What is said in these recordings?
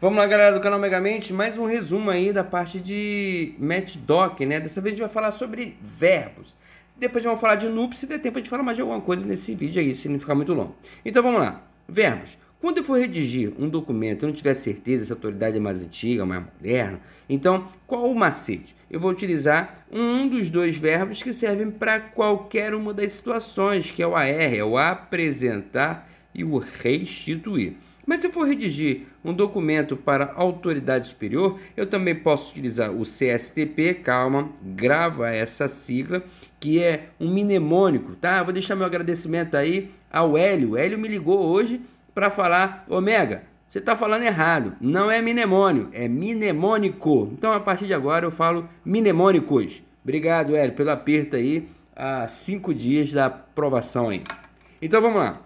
Vamos lá, galera do canal Megamente, mais um resumo aí da parte de Match Doc, né? Dessa vez a gente vai falar sobre verbos. Depois vamos falar de noob, se der tempo de falar mais de alguma coisa nesse vídeo aí, se não ficar muito longo. Então vamos lá. Verbos. Quando eu for redigir um documento, eu não tiver certeza se a autoridade é mais antiga, mais moderna, então qual o macete? Eu vou utilizar um dos dois verbos que servem para qualquer uma das situações, que é o AR, é o apresentar e o restituir. Mas se eu for redigir um documento para autoridade superior, eu também posso utilizar o CSTP, calma, grava essa sigla, que é um mnemônico, tá? Vou deixar meu agradecimento aí ao Hélio. O Hélio me ligou hoje para falar, Omega, você está falando errado, não é mnemônio, é mnemônico. Então, a partir de agora, eu falo mnemônicos. Obrigado, Hélio, pelo aperto aí, há cinco dias da aprovação aí. Então, vamos lá.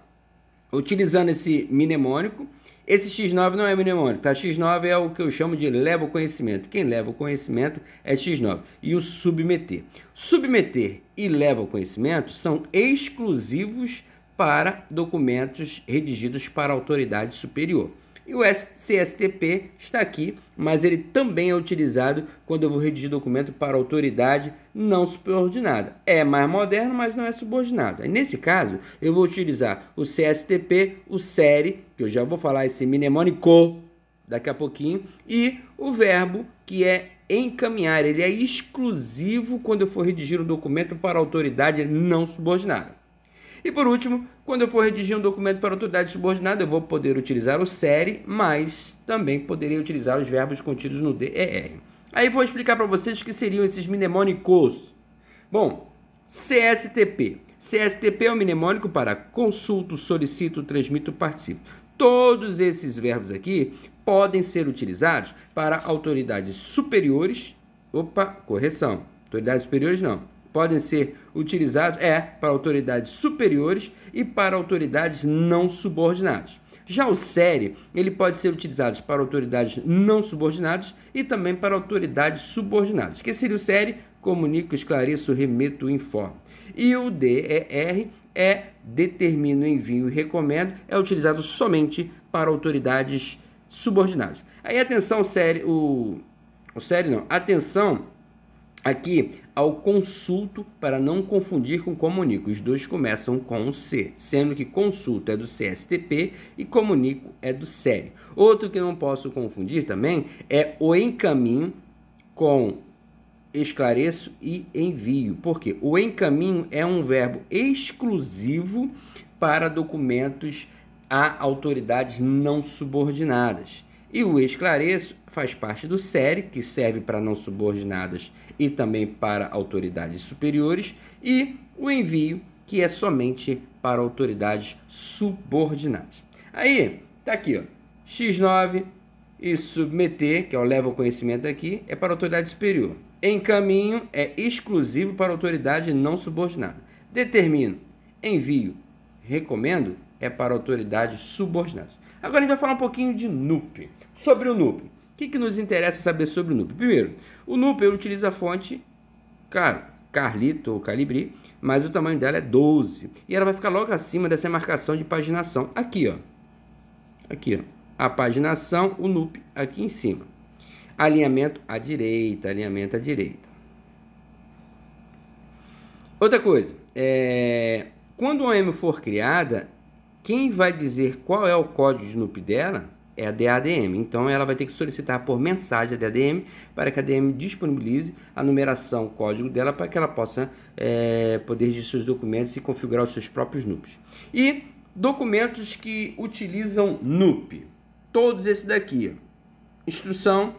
Utilizando esse mnemônico, esse X9 não é mnemônico, tá? X9 é o que eu chamo de leva o conhecimento. Quem leva o conhecimento é X9. E o submeter. Submeter e leva o conhecimento são exclusivos para documentos redigidos para autoridade superior. E o CSTP está aqui, mas ele também é utilizado quando eu vou redigir documento para autoridade não subordinada. É mais moderno, mas não é subordinado. Nesse caso, eu vou utilizar o CSTP, o SERI, que eu já vou falar esse mnemônico daqui a pouquinho, e o verbo que é encaminhar. Ele é exclusivo quando eu for redigir um documento para autoridade não subordinada. E por último, quando eu for redigir um documento para autoridade subordinada, eu vou poder utilizar o SERE, mas também poderei utilizar os verbos contidos no DER. Aí vou explicar para vocês o que seriam esses mnemônicos. Bom, CSTP. CSTP é o um mnemônico para consulto, solicito, transmito, participo. Todos esses verbos aqui podem ser utilizados para autoridades superiores. Opa, correção. Autoridades superiores não podem ser utilizados é para autoridades superiores e para autoridades não subordinadas. Já o série ele pode ser utilizado para autoridades não subordinadas e também para autoridades subordinadas. Que seria o SERE? Comunico, esclareço, remeto, informo. E o DER é determino, envio e recomendo, é utilizado somente para autoridades subordinadas. Aí atenção, série o, o série não, atenção Aqui ao consulto para não confundir com comunico. Os dois começam com C, sendo que consulto é do CSTP e comunico é do sério. Outro que não posso confundir também é o encaminho com esclareço e envio, porque o encaminho é um verbo exclusivo para documentos a autoridades não subordinadas. E o esclareço faz parte do série que serve para não subordinadas e também para autoridades superiores, e o envio, que é somente para autoridades subordinadas. Aí, tá aqui, ó, X9 e submeter, que é o leva o conhecimento aqui, é para autoridade superior. Encaminho é exclusivo para autoridade não subordinada. Determino, envio, recomendo é para autoridades subordinadas. Agora a gente vai falar um pouquinho de NUP. Sobre o NUP. O que, que nos interessa saber sobre o NUP? Primeiro, o NUP utiliza a fonte, cara, Carlito ou Calibri, mas o tamanho dela é 12. E ela vai ficar logo acima dessa marcação de paginação. Aqui, ó. Aqui, ó. A paginação, o NUP aqui em cima. Alinhamento à direita, alinhamento à direita. Outra coisa, é... quando uma M for criada, quem vai dizer qual é o código de NUP dela é a DADM. Então ela vai ter que solicitar por mensagem a DADM para que a DADM disponibilize a numeração, o código dela para que ela possa é, poder registrar seus documentos e configurar os seus próprios NUPs. E documentos que utilizam NUP. Todos esses daqui. Instrução,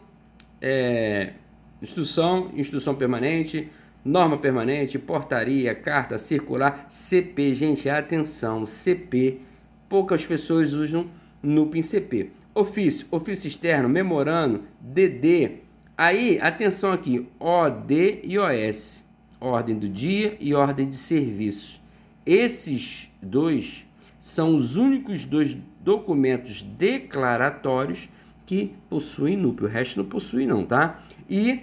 é, instrução, instrução permanente, norma permanente, portaria, carta circular, CP. Gente, atenção, CP. Poucas pessoas usam NUP em CP ofício, ofício externo, memorando, DD. Aí, atenção aqui, OD e OS, ordem do dia e ordem de serviço. Esses dois são os únicos dois documentos declaratórios que possuem núcleo, o resto não possui não, tá? E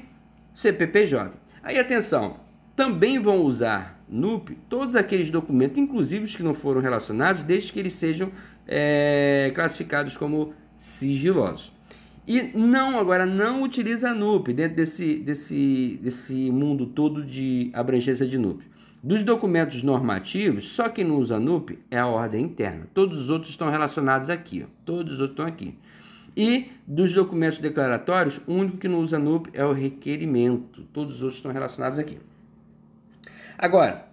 CPPJ. Aí atenção, também vão usar NUP todos aqueles documentos, inclusive os que não foram relacionados, desde que eles sejam é, classificados como sigilosos. E não, agora não utiliza a NUP dentro desse, desse, desse mundo todo de abrangência de NUP. Dos documentos normativos, só quem não usa a NUP é a ordem interna. Todos os outros estão relacionados aqui, ó. todos os outros estão aqui. E dos documentos declaratórios, o único que não usa a NUP é o requerimento. Todos os outros estão relacionados aqui. Agora,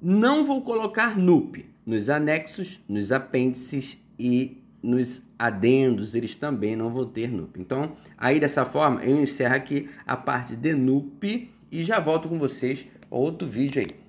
não vou colocar NUP nos anexos, nos apêndices e nos adendos, eles também não vão ter NUP. Então, aí dessa forma, eu encerro aqui a parte de NUP e já volto com vocês outro vídeo aí.